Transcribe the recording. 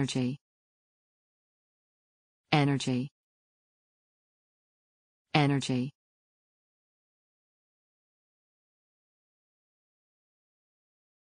energy energy energy